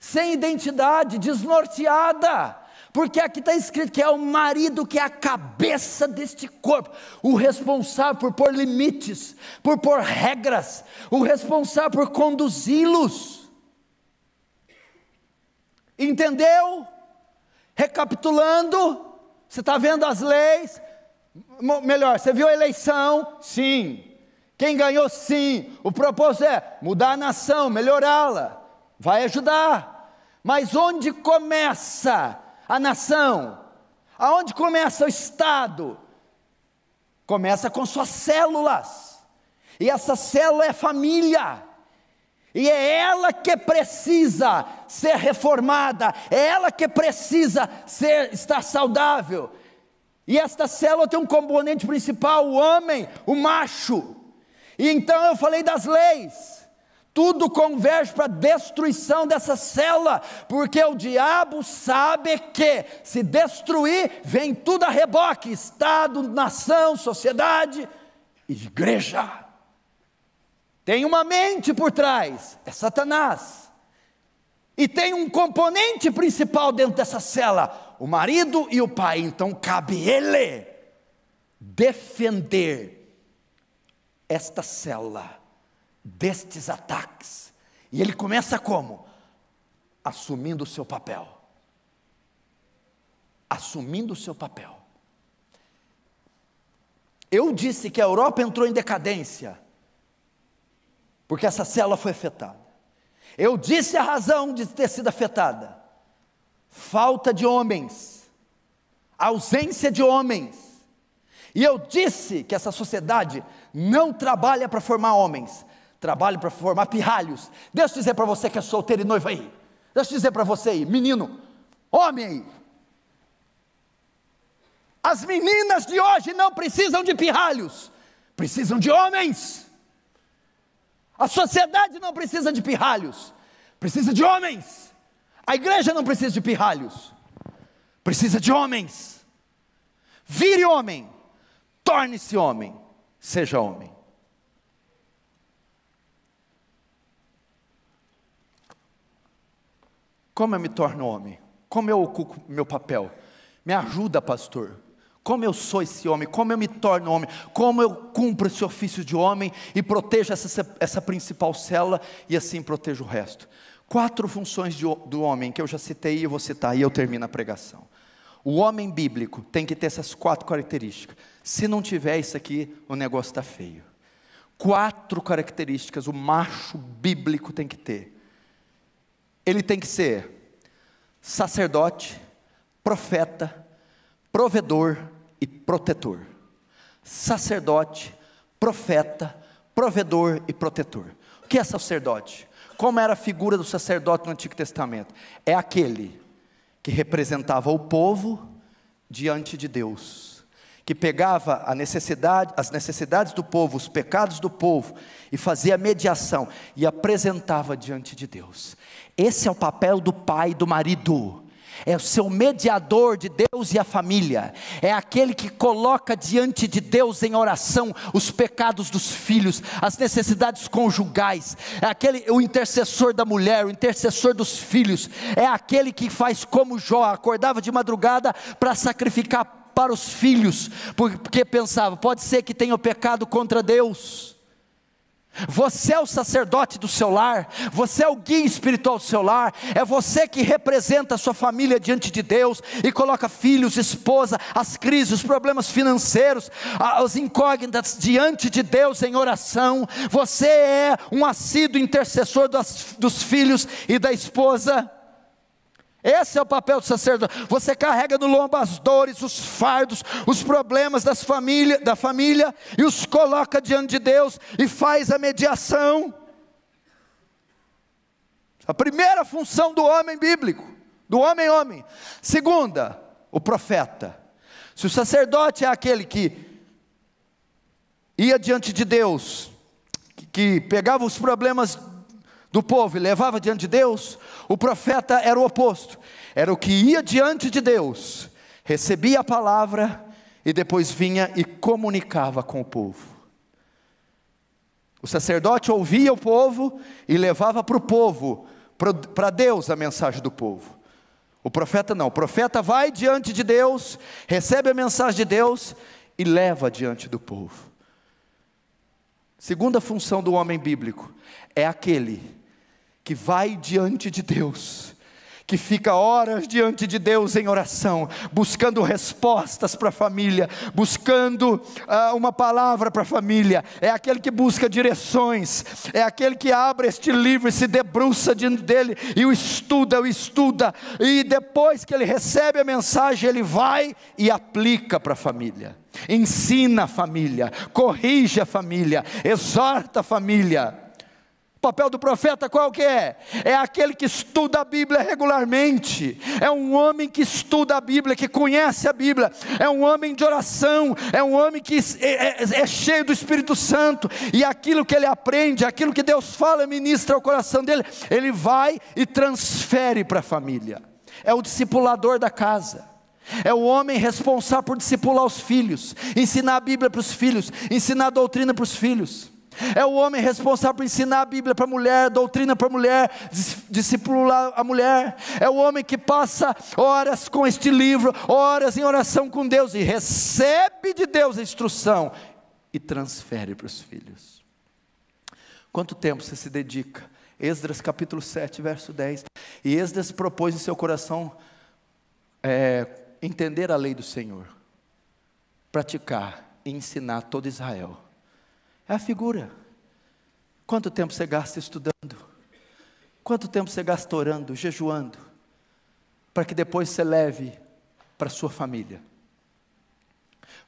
sem identidade, desnorteada. Porque aqui está escrito que é o marido que é a cabeça deste corpo, o responsável por pôr limites, por pôr regras, o responsável por conduzi-los. Entendeu? Recapitulando, você está vendo as leis? Melhor, você viu a eleição? Sim. Quem ganhou? Sim. O propósito é mudar a nação, melhorá-la. Vai ajudar. Mas onde começa a nação? Aonde começa o Estado? Começa com suas células. E essa célula é família. E é ela que precisa ser reformada, é ela que precisa ser, estar saudável. E esta célula tem um componente principal, o homem, o macho. E então eu falei das leis. Tudo converge para a destruição dessa célula, porque o diabo sabe que se destruir, vem tudo a reboque: Estado, nação, sociedade, igreja. Tem uma mente por trás, é Satanás. E tem um componente principal dentro dessa cela, o marido e o pai. Então cabe ele defender esta cela destes ataques. E ele começa como? Assumindo o seu papel. Assumindo o seu papel. Eu disse que a Europa entrou em decadência porque essa célula foi afetada. Eu disse a razão de ter sido afetada: falta de homens, ausência de homens. E eu disse que essa sociedade não trabalha para formar homens, trabalha para formar pirralhos. Deixa eu dizer para você que é solteiro e noivo aí. Deixa eu dizer para você aí, menino, homem aí. As meninas de hoje não precisam de pirralhos, precisam de homens. A sociedade não precisa de pirralhos, precisa de homens. A igreja não precisa de pirralhos, precisa de homens. Vire homem, torne-se homem, seja homem. Como eu me torno homem? Como eu ocupo meu papel? Me ajuda, pastor. Como eu sou esse homem, como eu me torno homem, como eu cumpro esse ofício de homem e protejo essa, essa principal célula e assim protejo o resto. Quatro funções de, do homem que eu já citei e vou citar e eu termino a pregação. O homem bíblico tem que ter essas quatro características. Se não tiver isso aqui, o negócio está feio. Quatro características o macho bíblico tem que ter. Ele tem que ser sacerdote, profeta, provedor, e protetor. Sacerdote, profeta, provedor e protetor. O que é sacerdote? Como era a figura do sacerdote no Antigo Testamento? É aquele que representava o povo diante de Deus, que pegava a necessidade, as necessidades do povo, os pecados do povo e fazia mediação e apresentava diante de Deus. Esse é o papel do pai e do marido é o seu mediador de Deus e a família, é aquele que coloca diante de Deus em oração os pecados dos filhos, as necessidades conjugais, é aquele o intercessor da mulher, o intercessor dos filhos, é aquele que faz como Jó, acordava de madrugada para sacrificar para os filhos, porque pensava, pode ser que tenha pecado contra Deus você é o sacerdote do seu lar, você é o guia espiritual do seu lar, é você que representa a sua família diante de Deus e coloca filhos, esposa, as crises, os problemas financeiros, as incógnitas diante de Deus em oração. Você é um assíduo intercessor dos, dos filhos e da esposa. Esse é o papel do sacerdote. Você carrega no lombo as dores, os fardos, os problemas das família, da família e os coloca diante de Deus e faz a mediação. A primeira função do homem bíblico, do homem homem. Segunda, o profeta. Se o sacerdote é aquele que ia diante de Deus, que pegava os problemas do povo e levava diante de Deus, o profeta era o oposto, era o que ia diante de Deus, recebia a palavra e depois vinha e comunicava com o povo. O sacerdote ouvia o povo e levava para o povo, para Deus a mensagem do povo. O profeta não, o profeta vai diante de Deus, recebe a mensagem de Deus e leva diante do povo. Segunda função do homem bíblico é aquele que vai diante de Deus, que fica horas diante de Deus em oração, buscando respostas para a família, buscando uh, uma palavra para a família, é aquele que busca direções, é aquele que abre este livro e se debruça diante dele e o estuda, o estuda, e depois que ele recebe a mensagem, ele vai e aplica para a família, ensina a família, corrige a família, exorta a família papel do profeta qual que é? É aquele que estuda a Bíblia regularmente, é um homem que estuda a Bíblia, que conhece a Bíblia, é um homem de oração, é um homem que é, é, é cheio do Espírito Santo, e aquilo que ele aprende, aquilo que Deus fala, ministra ao coração dele, ele vai e transfere para a família. É o discipulador da casa. É o homem responsável por discipular os filhos, ensinar a Bíblia para os filhos, ensinar a doutrina para os filhos. É o homem responsável por ensinar a Bíblia para a mulher, doutrina para a mulher, discipular a mulher. É o homem que passa horas com este livro, horas em oração com Deus e recebe de Deus a instrução e transfere para os filhos. Quanto tempo você se dedica? Esdras capítulo 7, verso 10. E Esdras propôs em seu coração é, entender a lei do Senhor, praticar e ensinar todo Israel é a figura. Quanto tempo você gasta estudando? Quanto tempo você gasta orando, jejuando? Para que depois você leve para sua família.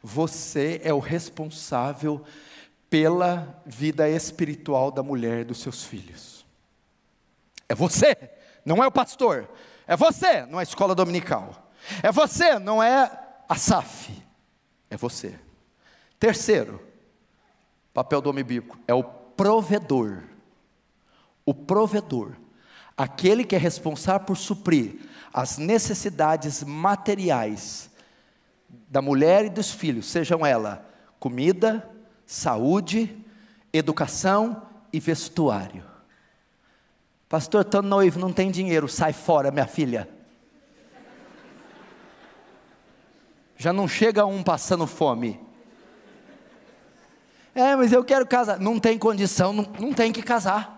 Você é o responsável pela vida espiritual da mulher e dos seus filhos. É você, não é o pastor. É você, não é a escola dominical. É você, não é a SAF. É você. Terceiro, papel do homem bíblico? É o provedor. O provedor. Aquele que é responsável por suprir as necessidades materiais da mulher e dos filhos, sejam ela comida, saúde, educação e vestuário. Pastor, estou noivo, não tem dinheiro, sai fora, minha filha. Já não chega um passando fome. É, mas eu quero casar. Não tem condição, não, não tem que casar.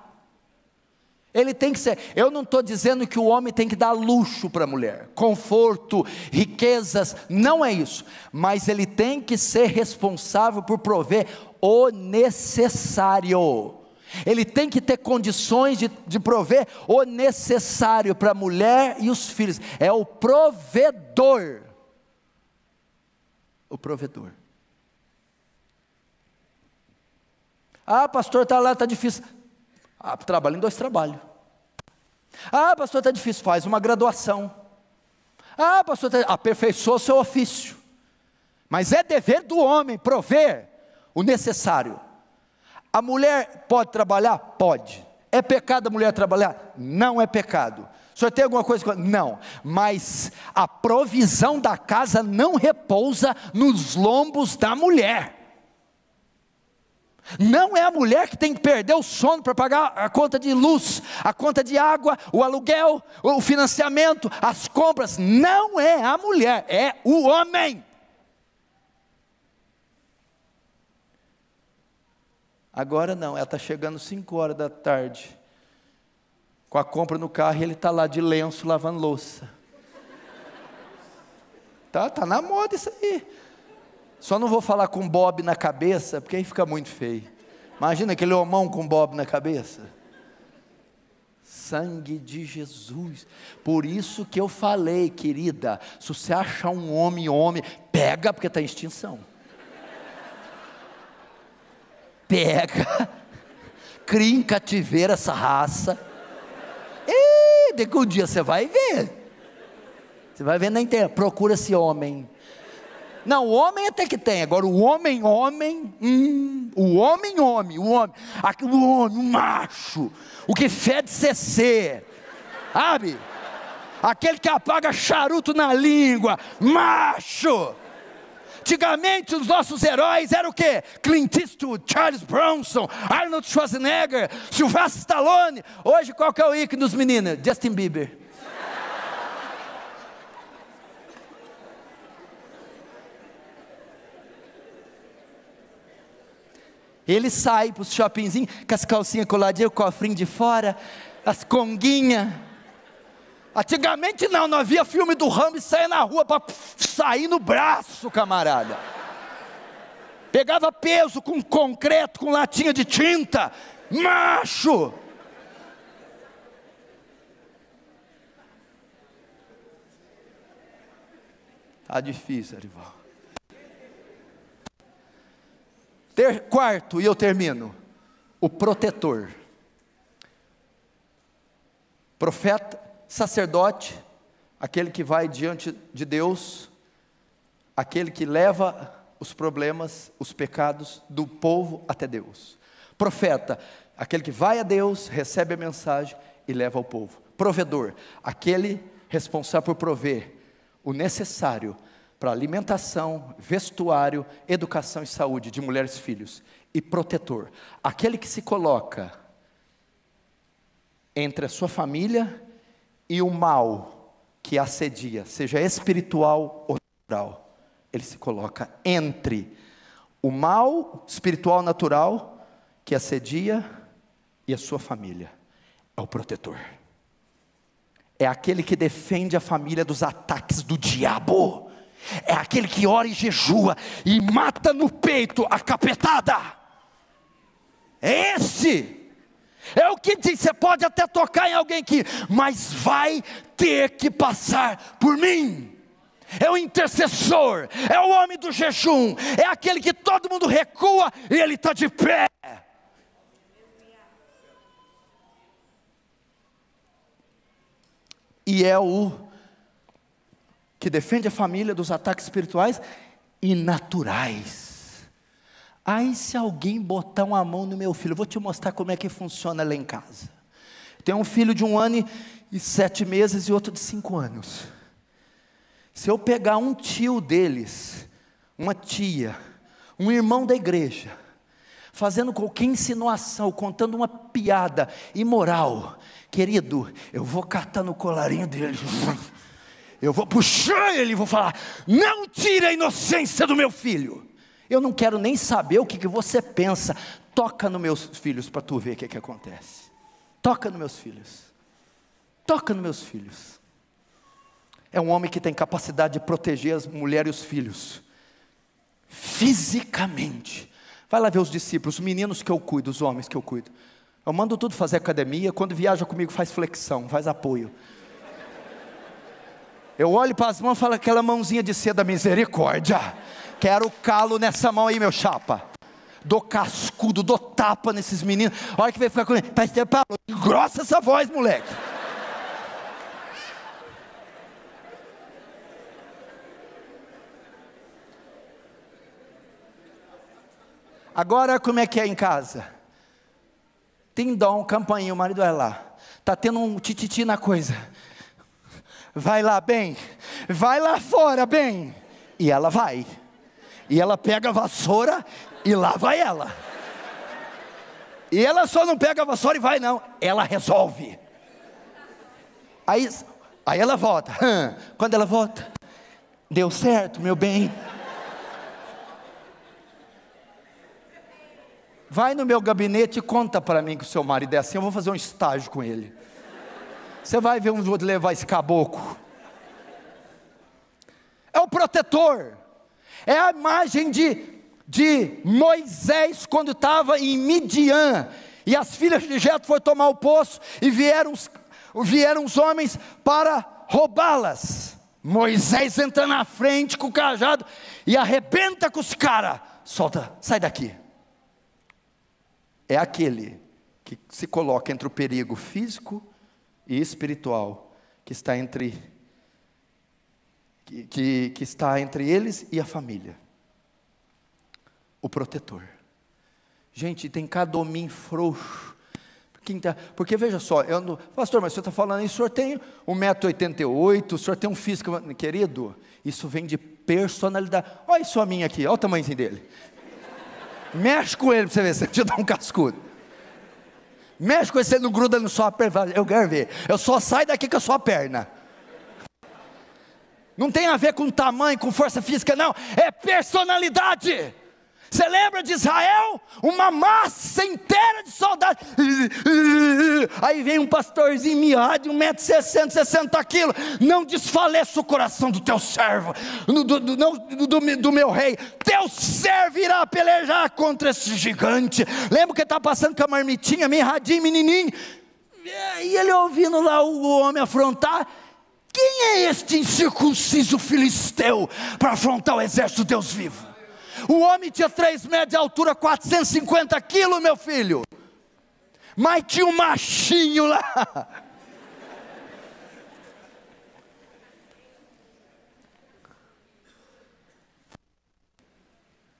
Ele tem que ser. Eu não estou dizendo que o homem tem que dar luxo para a mulher, conforto, riquezas, não é isso. Mas ele tem que ser responsável por prover o necessário. Ele tem que ter condições de, de prover o necessário para a mulher e os filhos. É o provedor. O provedor. Ah, pastor, está lá, está difícil. Ah, trabalho em dois trabalhos. Ah, pastor, está difícil. Faz uma graduação. Ah, pastor, tá... aperfeiçoa seu ofício. Mas é dever do homem prover o necessário. A mulher pode trabalhar? Pode. É pecado a mulher trabalhar? Não é pecado. O senhor tem alguma coisa? Não. Mas a provisão da casa não repousa nos lombos da mulher. Não é a mulher que tem que perder o sono para pagar a conta de luz, a conta de água, o aluguel, o financiamento, as compras. Não é a mulher, é o homem. Agora não, ela está chegando 5 horas da tarde, com a compra no carro e ele está lá de lenço lavando louça. Tá, tá na moda isso aí. Só não vou falar com Bob na cabeça, porque aí fica muito feio. Imagina aquele homão com Bob na cabeça. Sangue de Jesus. Por isso que eu falei, querida, se você achar um homem, homem, pega, porque está em extinção. Pega, cria em cativeiro essa raça. E daqui um dia você vai ver. Você vai ver na internet, procura esse homem não, o homem até que tem. Agora, o homem, homem, hum, o homem, homem, o homem, aquele homem, o macho, o que fede CC, sabe? Aquele que apaga charuto na língua, macho. Antigamente os nossos heróis eram o quê? Clint Eastwood, Charles Bronson, Arnold Schwarzenegger, Sylvester Stallone. Hoje qual que é o ícone dos meninos? Justin Bieber. Ele sai para os shoppingzinhos com as calcinhas coladinhas, o cofrinho de fora, as conguinhas. Antigamente não, não havia filme do Rambo e saia na rua para sair no braço, camarada. Pegava peso com concreto, com latinha de tinta. Macho! Tá difícil, Arival. Ter, quarto, e eu termino, o protetor. Profeta, sacerdote, aquele que vai diante de Deus, aquele que leva os problemas, os pecados do povo até Deus. Profeta, aquele que vai a Deus, recebe a mensagem e leva ao povo. Provedor, aquele responsável por prover o necessário para alimentação, vestuário, educação e saúde de mulheres e filhos, e protetor. Aquele que se coloca entre a sua família e o mal que assedia, seja espiritual ou natural. Ele se coloca entre o mal espiritual natural que assedia e a sua família. É o protetor. É aquele que defende a família dos ataques do diabo é aquele que ora e jejua e mata no peito a capetada. É esse. É o que diz, você pode até tocar em alguém que, mas vai ter que passar por mim. É o intercessor, é o homem do jejum, é aquele que todo mundo recua e ele está de pé. E é o que defende a família dos ataques espirituais e naturais. Ai, se alguém botar uma mão no meu filho, eu vou te mostrar como é que funciona lá em casa. Tem um filho de um ano e sete meses e outro de cinco anos. Se eu pegar um tio deles, uma tia, um irmão da igreja, fazendo qualquer insinuação, contando uma piada imoral, querido, eu vou catar no colarinho dele eu vou puxar ele e vou falar: não tire a inocência do meu filho. Eu não quero nem saber o que, que você pensa. Toca nos meus filhos para tu ver o que, que acontece. Toca nos meus filhos. Toca nos meus filhos. É um homem que tem capacidade de proteger as mulheres e os filhos. Fisicamente. Vai lá ver os discípulos, os meninos que eu cuido, os homens que eu cuido. Eu mando tudo fazer academia, quando viaja comigo faz flexão, faz apoio. Eu olho para as mãos e falo aquela mãozinha de seda, misericórdia. Quero calo nessa mão aí, meu chapa. Dou cascudo, dou tapa nesses meninos. Olha que vem ficar com ele, tá pastor Paulo, grossa essa voz, moleque. Agora como é que é em casa? Tem dom, campainha, o marido é lá. Tá tendo um tititi na coisa vai lá bem, vai lá fora bem. E ela vai. E ela pega a vassoura e lá vai ela. E ela só não pega a vassoura e vai, não. Ela resolve. Aí, aí ela volta. quando ela volta, deu certo, meu bem. Vai no meu gabinete e conta para mim que o seu marido é assim. Eu vou fazer um estágio com ele. Você vai ver onde vou levar esse caboclo. É o protetor. É a imagem de, de Moisés quando estava em Midian. E as filhas de Jeto foram tomar o poço e vieram os, vieram os homens para roubá-las. Moisés entra na frente com o cajado e arrebenta com os caras. Solta, sai daqui. É aquele que se coloca entre o perigo físico e espiritual que está entre que, que está entre eles e a família. O protetor. Gente, tem cada homem frouxo. Quinta, porque veja só, eu pastor, mas você está falando isso, o senhor tem 1,88m, o senhor tem um físico, querido, isso vem de personalidade. Olha isso a minha aqui, olha o tamanho dele. Mexe com ele para você ver, se eu te dá um cascudo. Mexe com você, não gruda no sua perna. Eu quero ver. Eu só saio daqui com a sua perna. Não tem a ver com tamanho, com força física, não. É personalidade. Você lembra de Israel? Uma massa inteira de soldados. Aí vem um pastorzinho miado de 1,60m, 60 quilos. Não desfaleça o coração do teu servo, do, do, não, do, do meu rei. Teu servo irá pelejar contra esse gigante. Lembra que ele está passando com a marmitinha, mirradinho, menininho. É, e ele ouvindo lá o homem afrontar. Quem é este incircunciso filisteu para afrontar o exército de Deus vivo? O homem tinha 3 metros de altura, 450 quilos, meu filho. Mas tinha um machinho lá.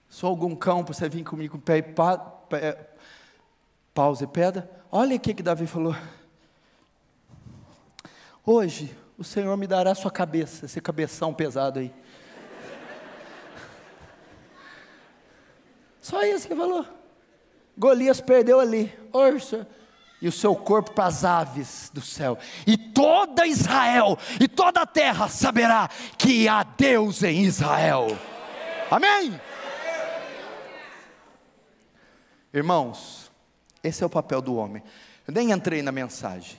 Sou algum cão para você vir comigo com pé e pé, pausa e pedra? Olha o que, que Davi falou. Hoje o Senhor me dará sua cabeça, esse cabeção pesado aí. Só isso que falou. Golias perdeu ali. Orça. E o seu corpo para as aves do céu. E toda Israel e toda a terra saberá que há Deus em Israel. Amém? Irmãos, esse é o papel do homem. Eu nem entrei na mensagem.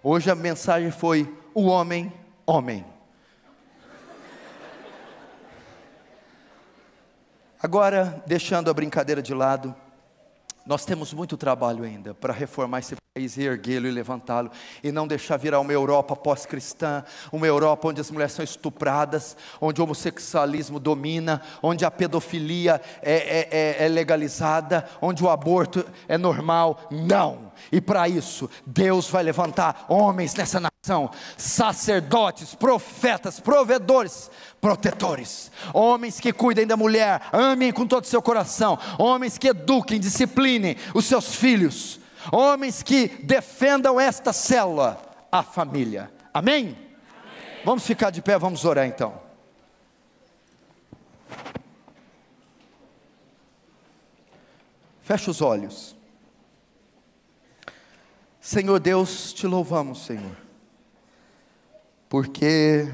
Hoje a mensagem foi o homem, homem. Agora, deixando a brincadeira de lado, nós temos muito trabalho ainda para reformar esse país e erguê-lo e levantá-lo, e não deixar virar uma Europa pós-cristã, uma Europa onde as mulheres são estupradas, onde o homossexualismo domina, onde a pedofilia é, é, é, é legalizada, onde o aborto é normal. Não! E para isso, Deus vai levantar homens nessa nação, sacerdotes, profetas, provedores, protetores, homens que cuidem da mulher, amem com todo o seu coração, homens que eduquem, disciplinem os seus filhos, homens que defendam esta célula, a família. Amém? Amém. Vamos ficar de pé, vamos orar então. Feche os olhos. Senhor Deus, te louvamos, Senhor, porque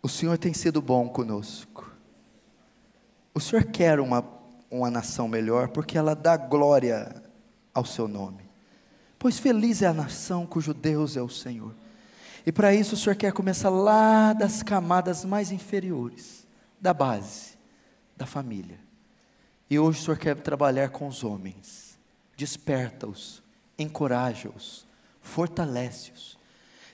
o Senhor tem sido bom conosco. O Senhor quer uma, uma nação melhor, porque ela dá glória ao seu nome. Pois feliz é a nação cujo Deus é o Senhor. E para isso o Senhor quer começar lá das camadas mais inferiores, da base, da família. E hoje o Senhor quer trabalhar com os homens desperta-os, encoraja-os, fortalece-os.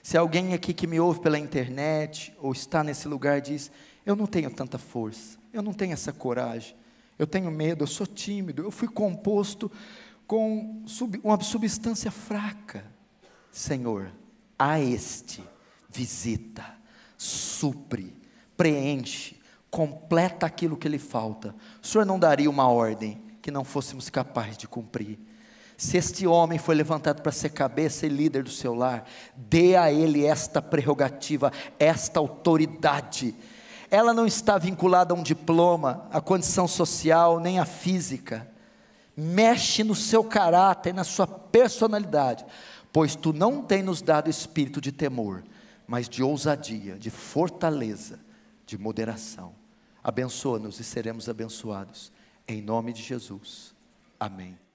Se alguém aqui que me ouve pela internet ou está nesse lugar diz: Eu não tenho tanta força, eu não tenho essa coragem, eu tenho medo, eu sou tímido, eu fui composto com uma substância fraca. Senhor, a este visita, supre, preenche, completa aquilo que lhe falta. O Senhor não daria uma ordem que não fôssemos capazes de cumprir. Se este homem foi levantado para ser cabeça e líder do seu lar, dê a ele esta prerrogativa, esta autoridade. Ela não está vinculada a um diploma, à condição social, nem à física. Mexe no seu caráter, na sua personalidade, pois tu não tens nos dado espírito de temor, mas de ousadia, de fortaleza, de moderação. Abençoa-nos e seremos abençoados. Em nome de Jesus. Amém.